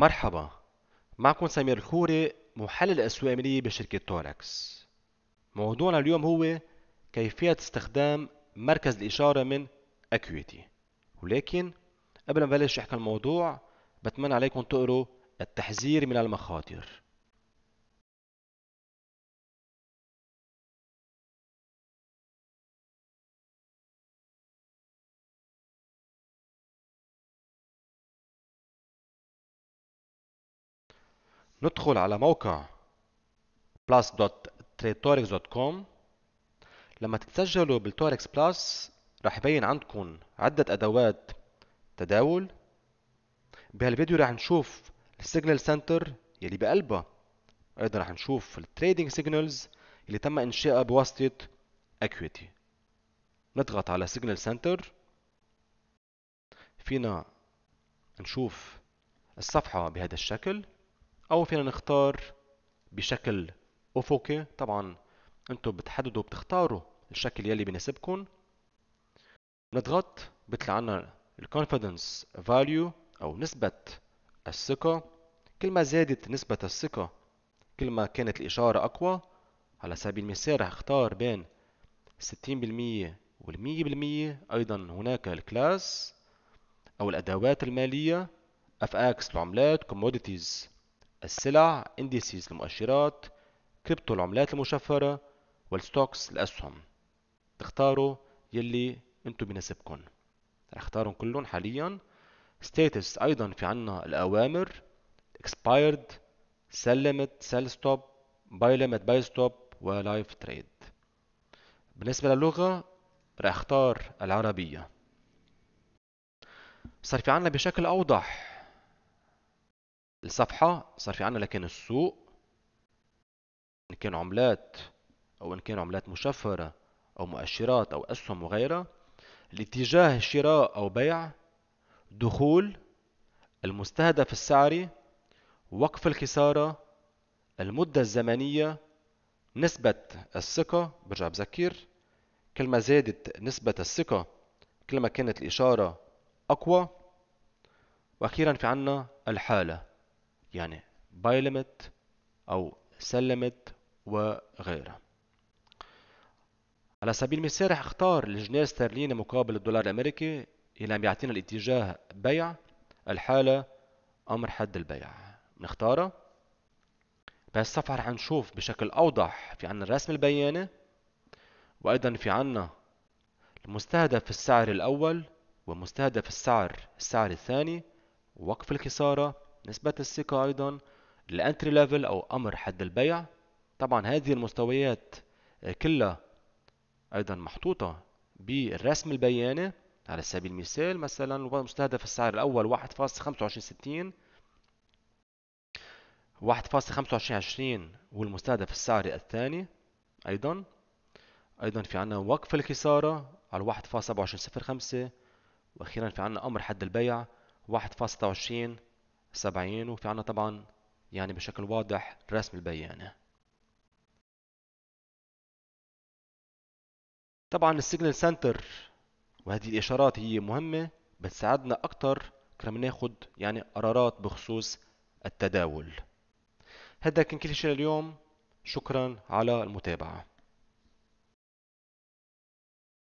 مرحبا معكم سمير الخوري محلل أسواق مالية بشركة توركس موضوعنا اليوم هو كيفية استخدام مركز الإشارة من أكويتي ولكن قبل ما نبلش نحكي الموضوع بتمنى عليكم تقروا التحذير من المخاطر ندخل على موقع plus.tradetorix.com لما تتسجلوا بالتوركس بلس راح يبين عندكم عدة أدوات تداول بهالفيديو راح نشوف السيجنال سنتر يلي بقلبها أيضا راح نشوف التريدينج سيجنالز اللي تم إنشائها بواسطة اكويتي نضغط على سيجنال سنتر فينا نشوف الصفحة بهذا الشكل أو فينا نختار بشكل أفقي طبعا أنتم بتحددوا بتختاروا الشكل يلي بيناسبكم نضغط بيطلع عنا الكونفيدنس فاليو أو نسبة الثقة كل ما زادت نسبة الثقة كل ما كانت الإشارة أقوى على سبيل المثال رح اختار بين 60% وال 100% أيضا هناك الكلاس أو الأدوات المالية اف اكس العملات كوموديتيز السلع انديسيز المؤشرات كريبتو العملات المشفرة والستوكس الأسهم تختاروا يلي انتو بناسبكن رح اختارهم كلهم حاليا ستاتس أيضا في عنا الأوامر expired sell limit sell stop buy limit buy stop ولايف تريد بالنسبة للغة رح اختار العربية صار في عنا بشكل أوضح الصفحة صار في عنا لكن السوق إن كان عملات أو إن كان عملات مشفرة أو مؤشرات أو أسهم وغيرها الاتجاه شراء أو بيع دخول المستهدف السعري وقف الخسارة المدة الزمنية نسبة الثقة برجع بذكر كل ما زادت نسبة الثقة كل ما كانت الإشارة أقوى وأخيرا في عنا الحالة يعني باي ليميت أو ليميت وغيرها على سبيل المثال رح اختار الجنيه الاسترليني مقابل الدولار الأمريكي اللي عم يعطينا الاتجاه بيع الحالة أمر حد البيع نختاره بهالصفحة رح نشوف بشكل أوضح في عنا الرسم البياني وأيضا في عنا المستهدف السعر الأول ومستهدف السعر السعر الثاني ووقف الخسارة نسبة الثقة أيضا الانتري ليفل أو أمر حد البيع طبعا هذه المستويات آه، كلها أيضا محطوطة بالرسم البياني على سبيل المثال مثلا مستهدف السعر الأول 1.2560 عشرين والمستهدف السعري الثاني أيضا أيضا في عنا وقف الخسارة على خمسة وأخيرا في عنا أمر حد البيع 1.26 70 وفي عنا طبعا يعني بشكل واضح رسم البيانة طبعا السيجنال سنتر وهذه الإشارات هي مهمة بتساعدنا أكتر كرم ناخد يعني قرارات بخصوص التداول هذا كان كل شيء اليوم شكرا على المتابعه